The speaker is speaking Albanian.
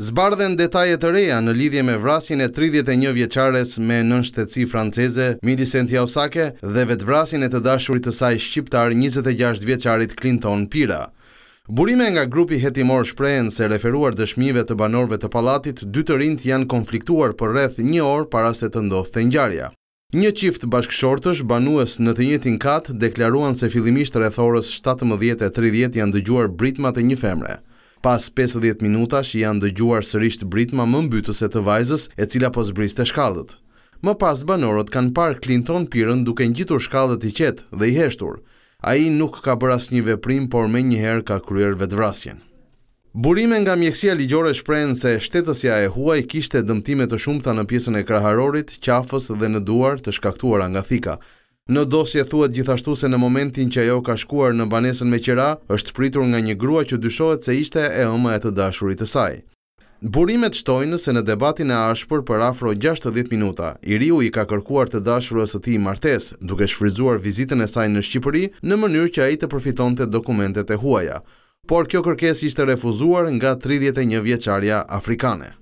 Zbardhen detajet të reja në lidhje me vrasin e 31 vjeqares me nën shteci franceze Milicent Jausake dhe vetë vrasin e të dashurit të saj shqiptar 26 vjeqarit Clinton Pira. Burime nga grupi hetimor shprehen se referuar dëshmive të banorve të palatit, dy të rind janë konfliktuar për rreth 1 orë para se të ndodhte ngjarja. Një çift bashkëshortësh banues në të njëjtin kat deklaruan se fillimisht rreth orës 17:30 janë dëgjuar britma të një femre. Pas 50 minutash janë dëgjuar sërisht britma më mbytës e të vajzës e cila po zbrist e shkallët. Më pas banorët kanë parë Clinton Pirën duke në shkallët i qetë dhe i heshtur. A i nuk ka bërë asë një veprim, por me njëherë ka kryer vetë vrasjen. Burime nga mjekësia ligjore shprejnë se shtetësja e huaj kishte dëmtime të shumëta në pjesën e kraharorit, qafës dhe në duar të shkaktuara nga thika, Në dosje thuet gjithashtu se në momentin që ajo ka shkuar në banesën me qera, është pritur nga një grua që dyshohet se ishte e ëmë e të dashurit të saj. Burimet shtojnë se në debatin e ashpër për afro 60 minuta, i riu i ka kërkuar të dashurës të ti martes, duke shfrizuar vizitën e saj në Shqipëri në mënyrë që a i të përfiton të dokumentet e huaja. Por kjo kërkes ishte refuzuar nga 31 vjeqarja afrikane.